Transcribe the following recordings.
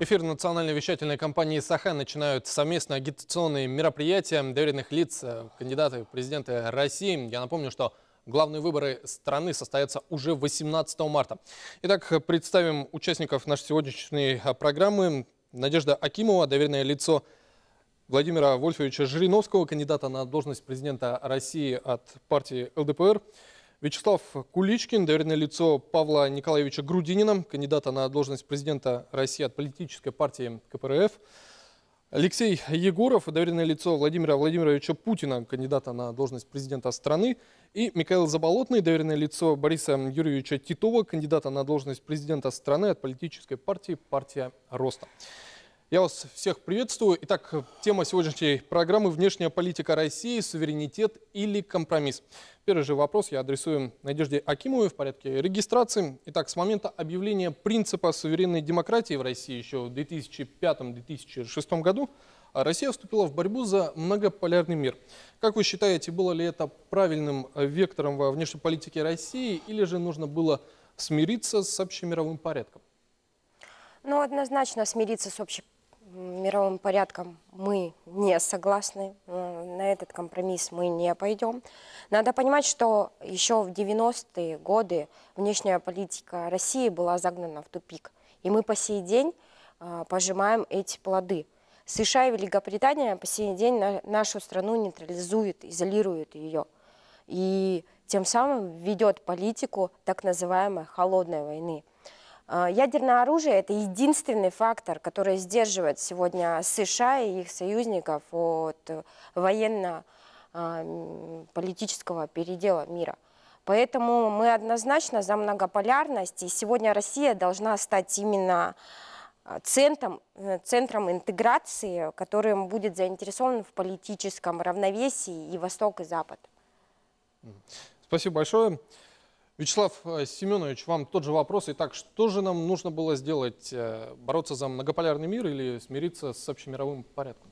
Эфир национальной вещательной компании «Саха» начинают совместные агитационные мероприятия доверенных лиц э, кандидатов в президенты России. Я напомню, что главные выборы страны состоятся уже 18 марта. Итак, представим участников нашей сегодняшней э, программы. Надежда Акимова, доверенное лицо Владимира Вольфовича Жириновского, кандидата на должность президента России от партии ЛДПР. Вячеслав Куличкин, доверенное лицо Павла Николаевича Грудинина, кандидата на должность президента России от политической партии КПРФ. Алексей Егоров, доверенное лицо Владимира Владимировича Путина, кандидата на должность президента страны. И Михаил Заболотный, доверенное лицо Бориса Юрьевича Титова, кандидата на должность президента страны от политической партии «Партия Роста». Я вас всех приветствую. Итак, тема сегодняшней программы «Внешняя политика России. Суверенитет или компромисс?». Первый же вопрос я адресую Надежде Акимовой в порядке регистрации. Итак, с момента объявления принципа суверенной демократии в России еще в 2005-2006 году Россия вступила в борьбу за многополярный мир. Как вы считаете, было ли это правильным вектором во внешней политике России или же нужно было смириться с общемировым порядком? Ну, однозначно смириться с общим мировым порядком мы не согласны, э, на этот компромисс мы не пойдем. Надо понимать, что еще в 90-е годы внешняя политика России была загнана в тупик. И мы по сей день э, пожимаем эти плоды. США и Великобритания по сей день нашу страну нейтрализуют, изолируют ее. И тем самым ведет политику так называемой холодной войны. А, ядерное оружие – это единственный фактор, который сдерживает сегодня США и их союзников от э, военно-политического а, передела мира. Поэтому мы однозначно за многополярность, и сегодня Россия должна стать именно а, центром, э, центром интеграции, которым будет заинтересован в политическом равновесии и Восток, и Запад. Спасибо большое. Вячеслав э, Семенович, вам тот же вопрос. Итак, что же нам нужно было сделать? Э, бороться за многополярный мир или смириться с общемировым порядком?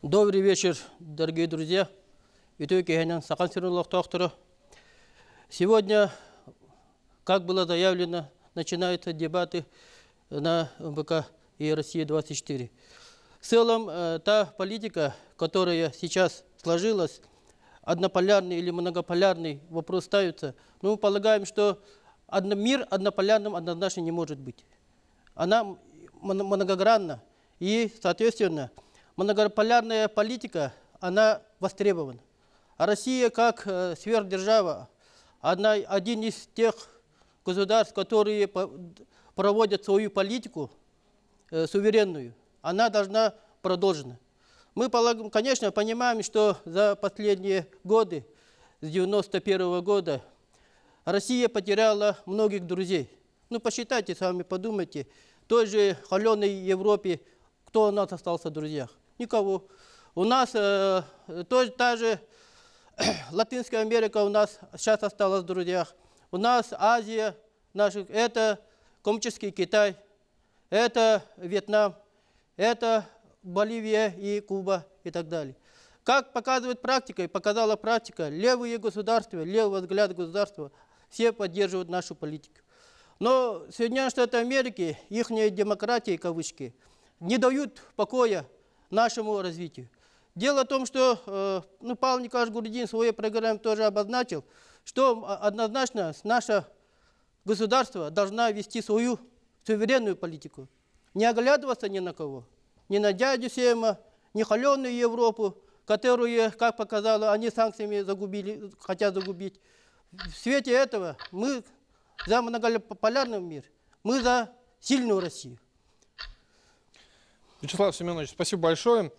Добрый вечер, дорогие друзья. Сегодня, как было заявлено, начинаются дебаты на МВК и Россия-24. В целом, э, та политика, которая сейчас сложилась, однополярный или многополярный вопрос ставится, но ну, мы полагаем, что мир однополярным однозначно не может быть. Она многогранна, и, соответственно, многополярная политика, она востребована. А Россия как э, сверхдержава, она один из тех государств, которые проводят свою политику э, суверенную, она должна продолжена. Мы, конечно, понимаем, что за последние годы, с 91 года, Россия потеряла многих друзей. Ну, посчитайте сами, подумайте. Той же холеной Европе, кто у нас остался в друзьях? Никого. У нас э, тоже та же Латинская Америка у нас сейчас осталась в друзьях. У нас Азия, наших, это коммунистический Китай, это Вьетнам, это Боливия и Куба и так далее. Как показывает практика, и показала практика, левые государства, левый взгляд государства, все поддерживают нашу политику. Но Соединенные Штаты Америки, их демократия, кавычки, не дают покоя нашему развитию. Дело в том, что э, ну, Павел Николаевич Гурдин в своей программе тоже обозначил, что а, однозначно наше государство должна вести свою суверенную политику, не оглядываться ни на кого – ни на дядю Сема, ни холеную Европу, которую, как показало, они санкциями загубили, хотят загубить. В свете этого мы за многополярный мир, мы за сильную Россию. Вячеслав Семенович, спасибо большое.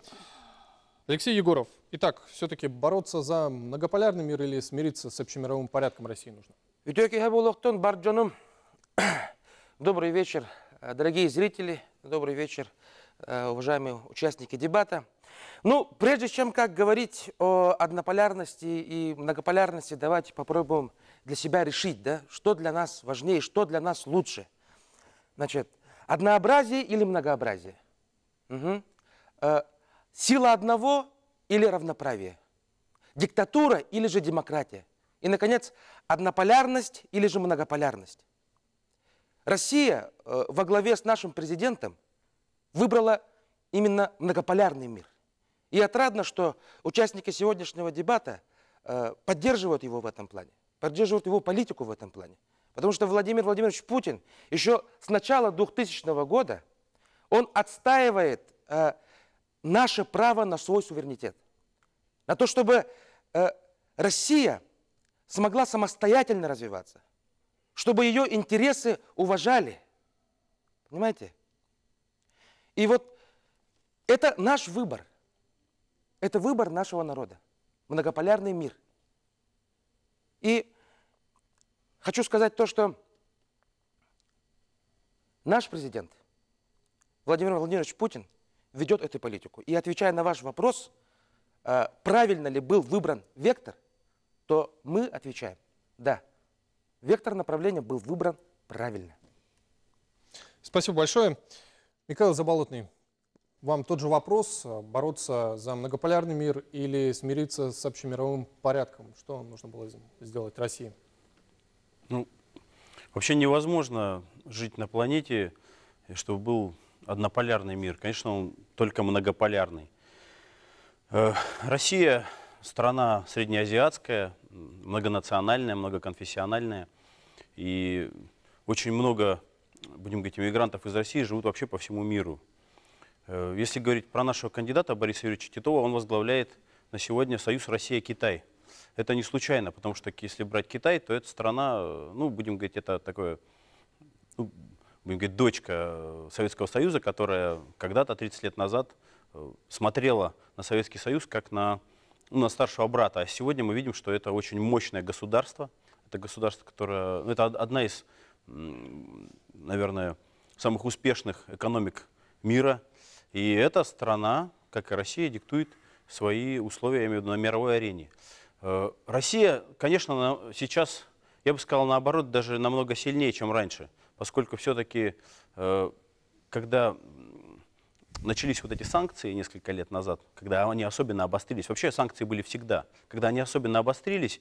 Алексей Егоров, итак, все-таки бороться за многополярный мир или смириться с общемировым порядком России нужно? Добрый вечер, дорогие зрители, добрый вечер, Э, уважаемые участники дебата. Ну, прежде чем как говорить о однополярности и многополярности, давайте попробуем для себя решить, да, что для нас важнее, что для нас лучше. Значит, однообразие или многообразие? Угу. сила одного или равноправие? Диктатура или же демократия? И, наконец, однополярность или же многополярность? Россия э, во главе с нашим президентом – выбрала именно многополярный мир. И отрадно, что участники сегодняшнего дебата э, поддерживают его в этом плане, поддерживают его политику в этом плане. Потому что Владимир Владимирович Путин еще с начала 2000 года, он отстаивает э, наше право на свой суверенитет. На то, чтобы э, Россия смогла самостоятельно развиваться, чтобы ее интересы уважали. Понимаете? И вот это наш выбор. Это выбор нашего народа. Многополярный мир. И хочу сказать то, что наш президент Владимир Владимирович Путин ведет эту политику. И отвечая на ваш вопрос, э, правильно ли был выбран вектор, то мы отвечаем, да, вектор направления был выбран правильно. Спасибо большое. Михаил Заболотный, вам тот же вопрос. А, бороться за многополярный мир или смириться с общемировым порядком? Что нужно было сделать России? Ну, вообще невозможно жить на планете, чтобы был однополярный мир. Конечно, он только многополярный. Э, Россия страна среднеазиатская, многонациональная, многоконфессиональная. И очень много будем говорить, иммигрантов из России живут вообще по всему миру. Э, если говорить про нашего кандидата Бориса Юрьевича Титова, он возглавляет на сегодня Союз Россия-Китай. Это не случайно, потому что если брать Китай, то эта страна, ну, будем говорить, это такое, ну, будем говорить, дочка э, Советского Союза, которая когда-то, 30 лет назад, э, смотрела на Советский Союз как на, ну, на старшего брата. А сегодня мы видим, что это очень мощное государство. Это государство, которое... ну, Это одна из наверное, самых успешных экономик мира. И эта страна, как и Россия, диктует свои условия, я имею в виду, на мировой арене. Э, Россия, конечно, сейчас, я бы сказал, наоборот, даже намного сильнее, чем раньше, поскольку все-таки, э, когда начались вот эти санкции несколько лет назад, когда они особенно обострились, вообще санкции были всегда, когда они особенно обострились,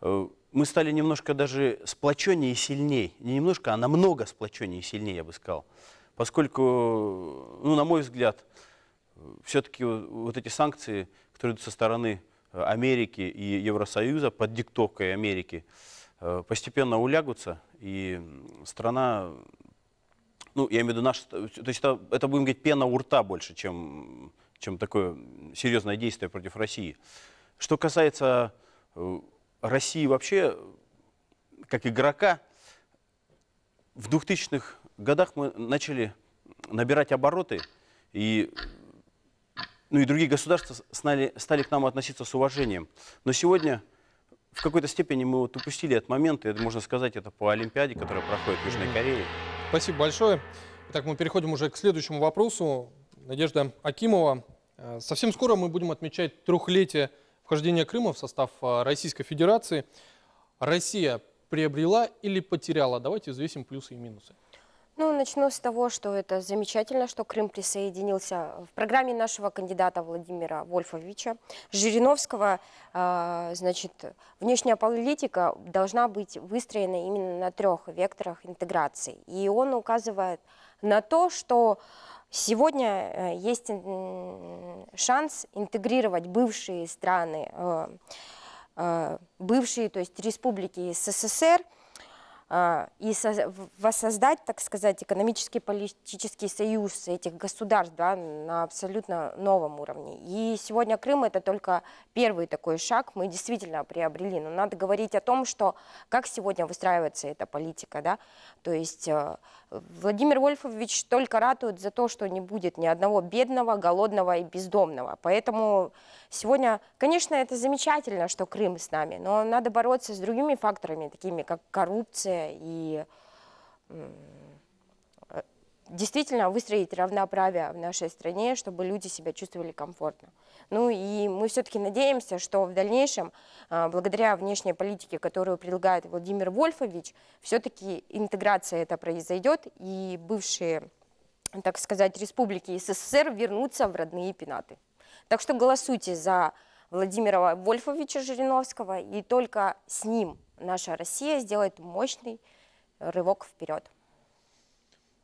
Э, мы стали немножко даже сплоченнее и сильнее. Не немножко, а намного сплоченнее и сильнее, я бы сказал. Поскольку, ну, на мой взгляд, все-таки вот эти санкции, которые идут со стороны э, Америки и Евросоюза под диктовкой Америки, э, постепенно улягутся, и страна, ну, я имею в виду, наш, то есть это, это, будем говорить, пена у рта больше, чем, чем такое серьезное действие против России. Что касается России вообще, как игрока, в 2000-х годах мы начали набирать обороты, и, ну и другие государства стали, стали к нам относиться с уважением. Но сегодня в какой-то степени мы вот упустили этот момент, и это, можно сказать, это по Олимпиаде, которая проходит в Южной Корее. Спасибо большое. Итак, мы переходим уже к следующему вопросу. Надежда Акимова. Э, совсем скоро мы будем отмечать трехлетие вхождения Крыма в состав а, Российской Федерации Россия приобрела или потеряла? Давайте взвесим плюсы и минусы. Ну, начну с того, что это замечательно, что Крым присоединился в программе нашего кандидата Владимира Вольфовича Жириновского. А, значит, внешняя политика должна быть выстроена именно на трех векторах интеграции. И он указывает на то, что Сегодня э, есть шанс интегрировать бывшие страны, э, э, бывшие, то есть республики СССР – а, и воссоздать, так сказать, экономический политический союз этих государств да, на абсолютно новом уровне. И сегодня Крым это только первый такой шаг, мы действительно приобрели, но надо говорить о том, что как сегодня выстраивается эта политика. Да? То есть а, Владимир Вольфович только ратует за то, что не будет ни одного бедного, голодного и бездомного. Поэтому сегодня, конечно, это замечательно, что Крым с нами, но надо бороться с другими факторами, такими как коррупция, и э, действительно выстроить равноправие в нашей стране, чтобы люди себя чувствовали комфортно. Ну и мы все-таки надеемся, что в дальнейшем, а, благодаря внешней политике, которую предлагает Владимир Вольфович, все-таки интеграция это произойдет, и бывшие, так сказать, республики СССР вернутся в родные пенаты. Так что голосуйте за Владимира Вольфовича Жириновского, и только с ним наша Россия сделает мощный рывок вперед.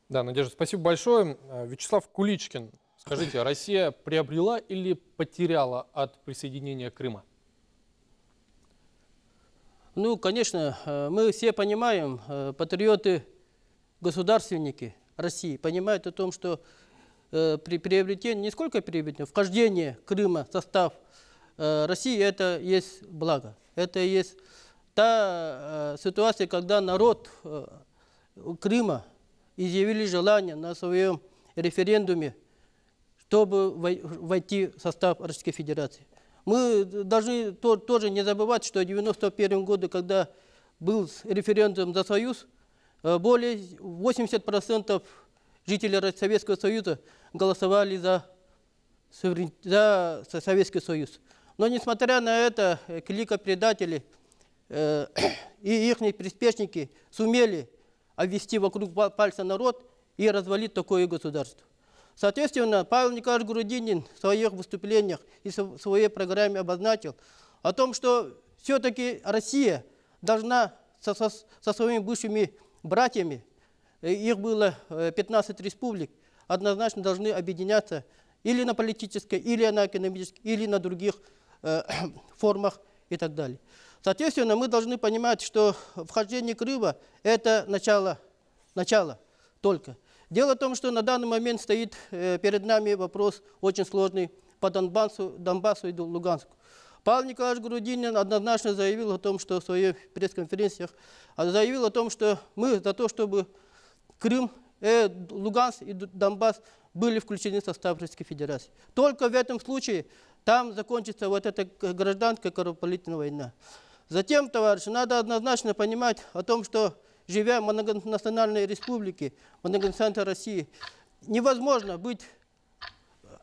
Да, Надежда, спасибо большое. А, Вячеслав Куличкин, скажите, а Россия приобрела или потеряла от присоединения Крыма? Ну, конечно, э, мы все понимаем, э, патриоты, государственники России понимают о том, что э, при приобретении, не сколько приобретения, вхождение Крыма в состав России, это есть благо, это есть та э, ситуация, когда народ э, Крыма изъявили желание на своем референдуме, чтобы войти в состав Российской Федерации. Мы должны то, тоже не забывать, что в 1991 году, когда был референдум за Союз, э, более 80% жителей Советского Союза голосовали за, за Советский Союз. Но несмотря на это, э, клика предателей – Э, и их приспешники сумели обвести вокруг пальца народ и развалить такое государство. Соответственно, Павел Николаевич Грудинин в своих выступлениях и в своей программе обозначил о том, что все-таки Россия должна со, со, со своими бывшими братьями, э, их было 15 э, республик, однозначно должны объединяться или на политической, или на экономической, или на других э, формах и так далее. Соответственно, мы должны понимать, что вхождение Крыма – это начало, начало только. Дело в том, что на данный момент стоит э, перед нами вопрос очень сложный по Донбассу, Донбассу и Луганску. Павел Николаевич Грудинин однозначно заявил о том, что в своих пресс-конференциях а, заявил о том, что мы за то, чтобы Крым, э, Луганск и Донбасс были включены в состав Российской Федерации. Только в этом случае там закончится вот эта гражданская кровопролитная война. Затем, товарищи, надо однозначно понимать о том, что живя в многонациональной республике, многонациональной России, невозможно быть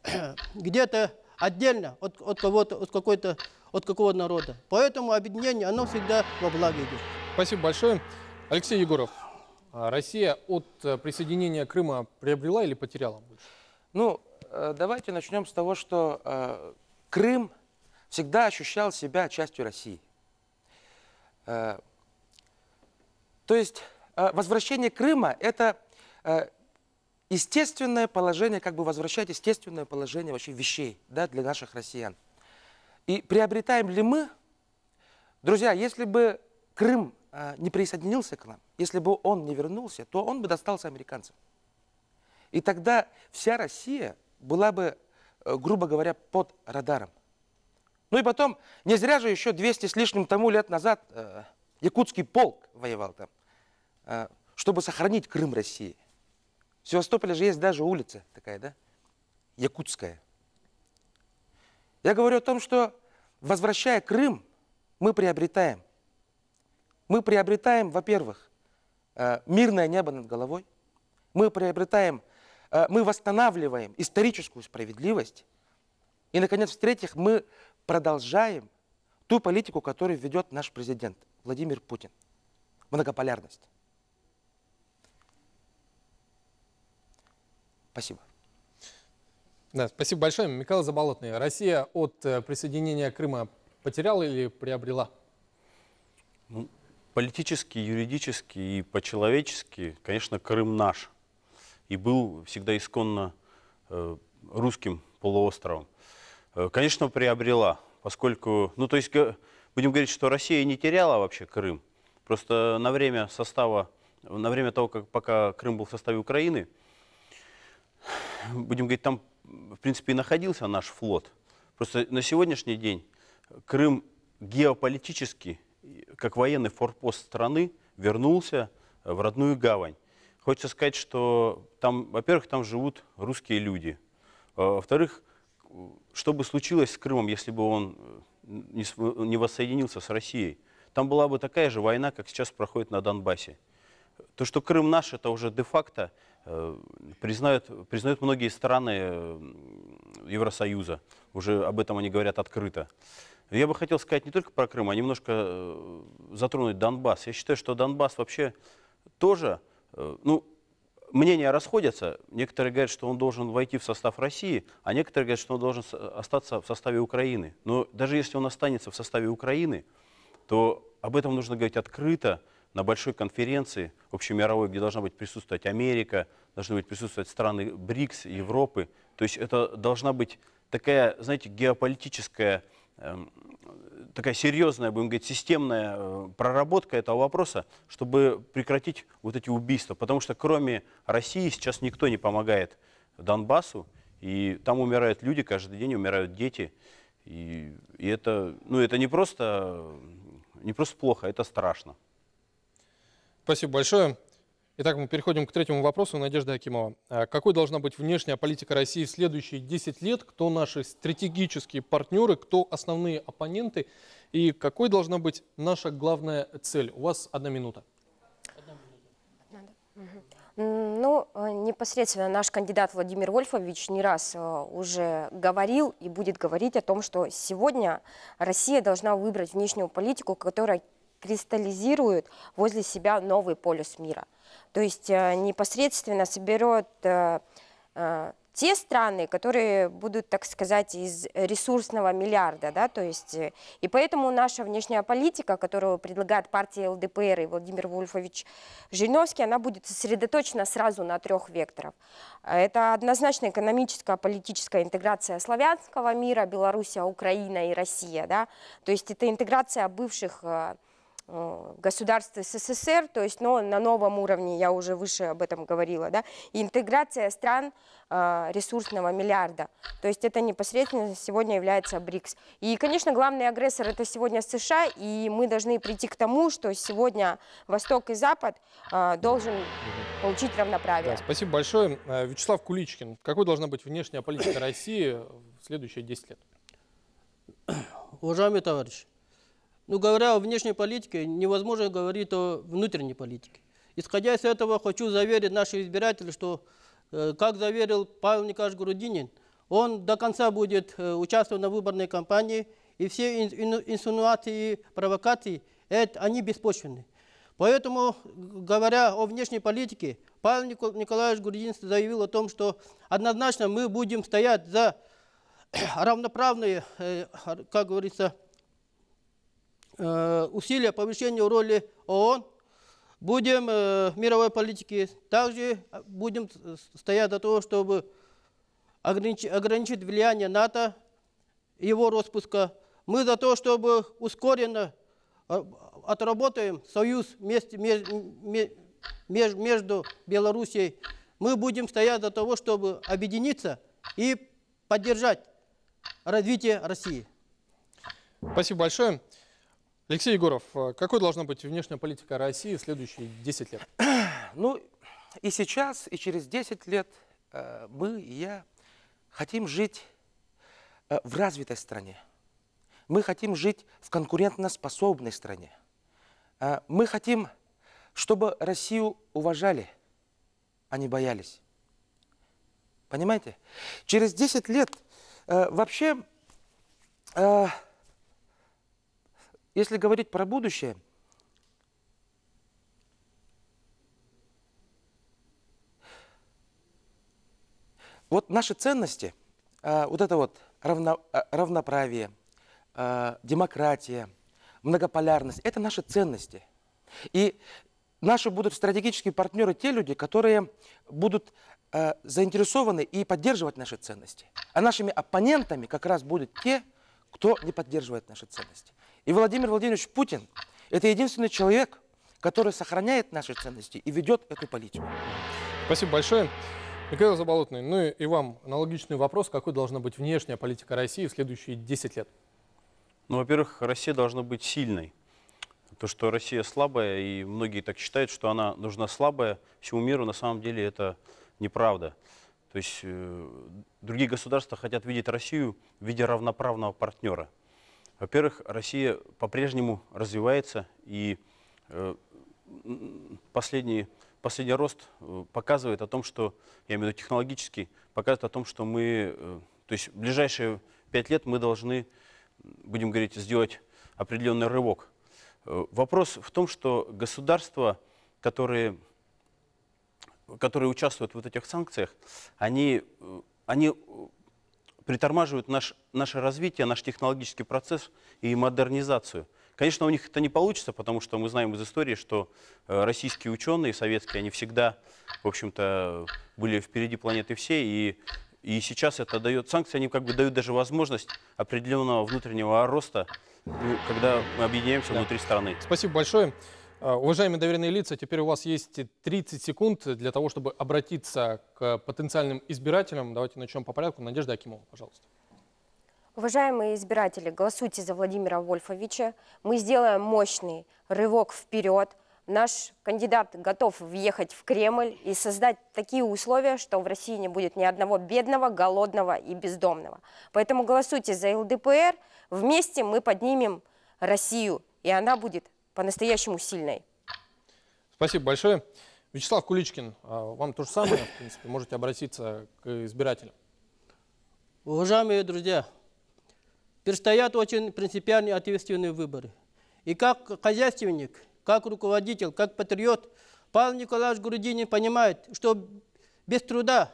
э, где-то отдельно от, от кого-то, от какой-то, от какого народа. Поэтому объединение, оно всегда во благо идет. Спасибо большое. Алексей Егоров, а Россия от э, присоединения Крыма приобрела или потеряла Ну, э, давайте начнем с того, что Крым всегда ощущал себя частью России. Э, то есть э, возвращение Крыма – это э, естественное положение, как бы возвращать естественное положение вообще вещей да, для наших россиян. И приобретаем ли мы, друзья, если бы Крым не присоединился к нам, если бы он не вернулся, то он бы достался американцам. И тогда вся Россия была бы, грубо говоря, под радаром. Ну и потом, не зря же еще 200 с лишним тому лет назад э, якутский полк воевал там, э, чтобы сохранить Крым России. В Севастополе же есть даже улица такая, да? Якутская. Я говорю о том, что возвращая Крым, мы приобретаем. Мы приобретаем, во-первых, э, мирное небо над головой. Мы приобретаем, э, мы восстанавливаем историческую справедливость. И, наконец, в-третьих, мы продолжаем ту политику, которую ведет наш президент Владимир Путин. Многополярность. Спасибо. Да, спасибо большое. Михаил Заболотный. Россия от э, присоединения Крыма потеряла или приобрела? Ну, политически, юридически и по-человечески, конечно, Крым наш. И был всегда исконно э, русским полуостровом. Э, конечно, приобрела, поскольку, ну то есть э, будем говорить, что Россия не теряла вообще Крым, просто на время состава, на время того, как пока Крым был в составе Украины, будем говорить, там в принципе и находился наш флот. Просто на сегодняшний день Крым геополитически, как военный форпост страны, вернулся э, в родную гавань. Хочется сказать, что там, во-первых, там живут русские люди. Во-вторых, что бы случилось с Крымом, если бы он э, не, э, не воссоединился с Россией? Там была бы такая же война, как сейчас проходит на Донбассе. То, что Крым наш, это уже де-факто э, признают, признают многие страны Евросоюза. Уже об этом они говорят открыто. Я бы хотел сказать не только про Крым, а немножко затронуть Донбасс. Я считаю, что Донбасс вообще тоже, ну, мнения расходятся. Некоторые говорят, что он должен войти в состав России, а некоторые говорят, что он должен э, остаться в составе Украины. Но даже если он останется в составе Украины, то об этом нужно говорить открыто на большой конференции общемировой, где должна быть присутствовать Америка, должны быть присутствовать страны БРИКС, Европы. То есть это должна быть такая, знаете, геополитическая эм, такая серьезная, будем говорить, системная э, проработка этого вопроса, чтобы прекратить вот эти убийства. Потому что кроме России сейчас никто не помогает Донбассу, и там умирают люди, каждый день умирают дети. И, и это, ну, это не просто, не просто плохо, это страшно. Спасибо большое. Итак, мы переходим к третьему вопросу. Надежда Акимова. А какой должна быть внешняя политика России в следующие 10 лет? Кто наши стратегические партнеры? Кто основные оппоненты? И какой должна быть наша главная цель? У вас Одна минута. Ну, э, непосредственно наш кандидат Владимир Вольфович не раз э, уже говорил и будет говорить о том, что сегодня Россия должна выбрать внешнюю политику, которая кристаллизируют возле себя новый полюс мира. То есть э, непосредственно соберет э, э, те страны, которые будут, так сказать, из ресурсного миллиарда, да, то есть, и поэтому наша внешняя политика, которую предлагает партия ЛДПР и Владимир Вольфович Жириновский, она будет сосредоточена сразу на трех векторах. Это однозначно экономическая, политическая интеграция славянского мира, Беларусь, Украина и Россия, да, то есть это интеграция бывших Э, Государства СССР, то есть но на новом уровне, я уже выше об этом говорила, да, интеграция стран э, ресурсного миллиарда. То есть это непосредственно сегодня является БРИКС. И, конечно, главный агрессор это сегодня США, и мы должны прийти к тому, что сегодня Восток и Запад э, должен получить равноправие. Да, спасибо большое. Вячеслав Куличкин, какой должна быть внешняя политика России в следующие 10 лет? Уважаемые товарищи, но ну, говоря о внешней политике, невозможно говорить о внутренней политике. Исходя из этого, хочу заверить наших избирателей, что, э, как заверил Павел Николаевич Грудинин, он до конца будет э, участвовать на выборной кампании, и все инсинуации и провокации, это, они беспочвенны. Поэтому, говоря о внешней политике, Павел Николаевич Грудинин заявил о том, что однозначно мы будем стоять за равноправные, э, как говорится, Э, усилия повышения роли ООН, будем э, в мировой политике, также э, будем стоять за того, чтобы ограничить влияние НАТО, его распуска. Мы за то, чтобы ускоренно отработаем союз вместе, между, между Белоруссией. Мы будем стоять за того, чтобы объединиться и поддержать развитие России. Спасибо большое. Алексей Егоров, э, какой должна быть внешняя политика России в следующие 10 лет? Ну, и сейчас, и через 10 лет э, мы и я хотим жить э, в развитой стране. Мы хотим жить в конкурентоспособной стране. Мы хотим, чтобы Россию уважали, а не боялись. Понимаете? Через 10 лет вообще если говорить про будущее, вот наши ценности, э, вот это вот равно, э, равноправие, э, демократия, многополярность, это наши ценности. И наши будут стратегические партнеры те люди, которые будут заинтересованы и поддерживать наши ценности. А нашими оппонентами как раз будут те, кто не поддерживает наши ценности. И Владимир Владимирович Путин – это единственный человек, который сохраняет наши ценности и ведет эту политику. Спасибо большое. Михаил Заболотный, ну и вам аналогичный вопрос. Какой должна быть внешняя политика России в следующие 10 лет? Ну, во-первых, Россия должна быть сильной. То, что Россия слабая, и многие так считают, что она нужна слабая всему миру, на самом деле это неправда. То есть э, другие государства хотят видеть Россию в виде равноправного партнера – во-первых, Россия по-прежнему развивается, и э, последний, последний рост э, показывает о том, что, я имею в виду технологический, показывает о том, что мы, э, то есть в ближайшие пять лет мы должны, будем говорить, сделать определенный рывок. Вопрос в том, что государства, которые, которые участвуют в вот этих санкциях, они, они притормаживают наш, наше развитие, наш технологический процесс и модернизацию. Конечно, у них это не получится, потому что мы знаем из истории, что э, российские ученые, советские, они всегда, в общем-то, были впереди планеты всей, и, и сейчас это дает, санкции, они как бы дают даже возможность определенного внутреннего роста, ну, когда мы объединяемся да. внутри страны. Спасибо большое. А, уважаемые доверенные лица, теперь у вас есть 30 секунд для того, чтобы обратиться к потенциальным избирателям. Давайте начнем по порядку. Надежда Акимова, пожалуйста. Уважаемые избиратели, голосуйте за Владимира Вольфовича. Мы сделаем мощный рывок вперед. Наш кандидат готов въехать в Кремль и создать такие условия, что в России не будет ни одного бедного, голодного и бездомного. Поэтому голосуйте за ЛДПР. Вместе мы поднимем Россию, и она будет по-настоящему сильной. Спасибо большое. Вячеслав Куличкин, а, вам то же самое, в принципе, можете обратиться к избирателям. Уважаемые друзья, предстоят очень принципиальные ответственные выборы. И как хозяйственник, как руководитель, как патриот, Павел Николаевич Грудинин понимает, что без труда,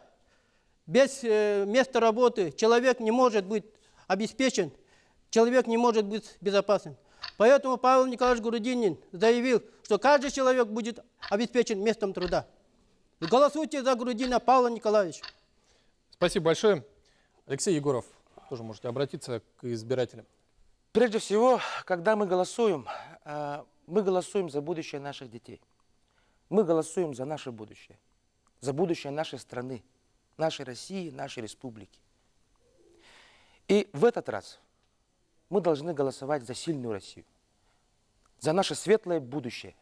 без э, места работы человек не может быть обеспечен, человек не может быть безопасен. Поэтому Павел Николаевич Грудинин заявил, что каждый человек будет обеспечен местом труда. Голосуйте за Грудина Павла Николаевича. Спасибо большое. Алексей Егоров, тоже можете обратиться к избирателям. Прежде всего, когда мы голосуем, э, мы голосуем за будущее наших детей. Мы голосуем за наше будущее, за будущее нашей страны, нашей России, нашей республики. И в этот раз мы должны голосовать за сильную Россию, за наше светлое будущее,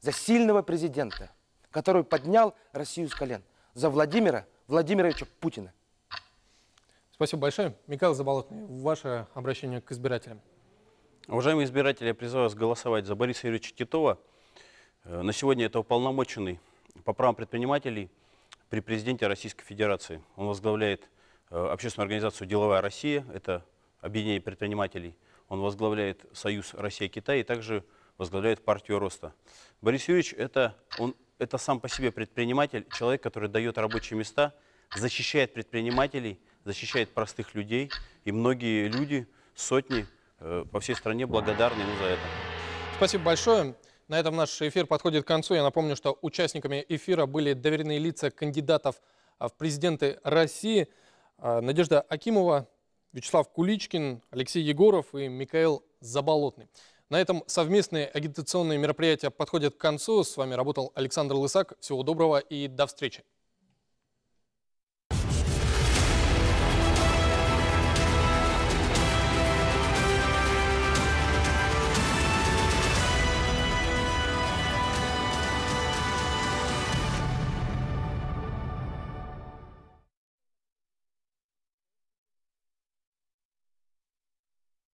за сильного президента, который поднял Россию с колен, за Владимира Владимировича Путина. Спасибо большое. Михаил Заболотный, ваше обращение к избирателям. Уважаемые избиратели, я призываю вас голосовать за Бориса Юрьевича Титова. Э, на сегодня это уполномоченный по правам предпринимателей при президенте Российской Федерации. Он возглавляет э, общественную организацию «Деловая Россия». Это объединение предпринимателей. Он возглавляет Союз Россия-Китай и также возглавляет партию роста. Борис Юрьевич это, он, это сам по себе предприниматель, человек, который дает рабочие места, защищает предпринимателей, защищает простых людей. И многие люди, сотни э, по всей стране благодарны ему за это. Спасибо большое. На этом наш эфир подходит к концу. Я напомню, что участниками эфира были доверенные лица кандидатов а, в президенты России. А, Надежда Акимова, Вячеслав Куличкин, Алексей Егоров и Михаил Заболотный. На этом совместные агитационные мероприятия подходят к концу. С вами работал Александр Лысак. Всего доброго и до встречи.